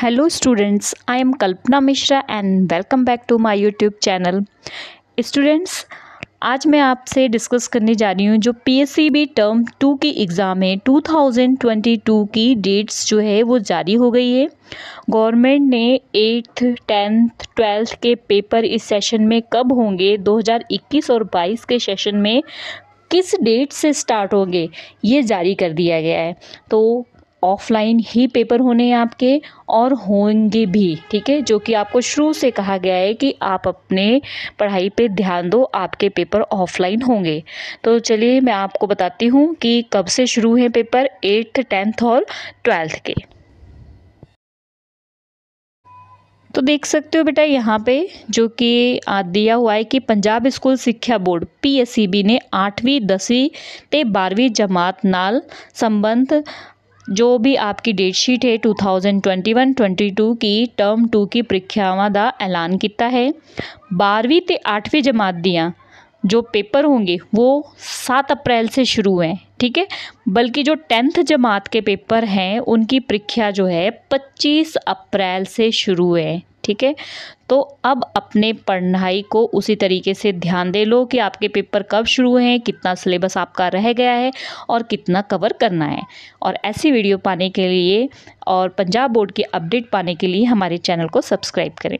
hello students I am Kalpana Mishra and welcome back to my YouTube channel students आज मैं आपसे discuss करने जा रही हूँ जो पीएससीबी टर्म टू की एग्ज़ाम है 2022 की डेट्स जो है वो जारी हो गई है गवर्नमेंट ने एट्थ टेंथ ट्वेल्थ के पेपर इस सेशन में कब होंगे 2021 और 22 के सेशन में किस डेट से स्टार्ट होंगे ये जारी कर दिया गया है तो ऑफलाइन ही पेपर होने हैं आपके और होंगे भी ठीक है जो कि आपको शुरू से कहा गया है कि आप अपने पढ़ाई पे ध्यान दो आपके पेपर ऑफलाइन होंगे तो चलिए मैं आपको बताती हूँ कि कब से शुरू हैं पेपर एट्थ टेंथ और ट्वेल्थ के तो देख सकते हो बेटा यहाँ पे जो कि दिया हुआ है कि पंजाब स्कूल शिक्षा बोर्ड पीएससीबी ने आठवीं दसवीं ते बारहवीं जमात नाल संबंध जो भी आपकी डेट शीट है 2021-22 की टर्म टू की ਪ੍ਰੀਖਿਆਵਾਂ का ऐलान किया है बारहवीं तो आठवीं जमात दियाँ जो पेपर होंगे वो सात अप्रैल से शुरू हैं ठीक है बल्कि जो टेंथ जमात के पेपर हैं उनकी परीक्षा जो है पच्चीस अप्रैल से शुरू है ठीक है तो अब अपने पढ़ाई को उसी तरीके से ध्यान दे लो कि आपके पेपर कब शुरू हैं कितना सिलेबस आपका रह गया है और कितना कवर करना है और ऐसी वीडियो पाने के लिए और पंजाब बोर्ड की अपडेट पाने के लिए हमारे चैनल को सब्सक्राइब करें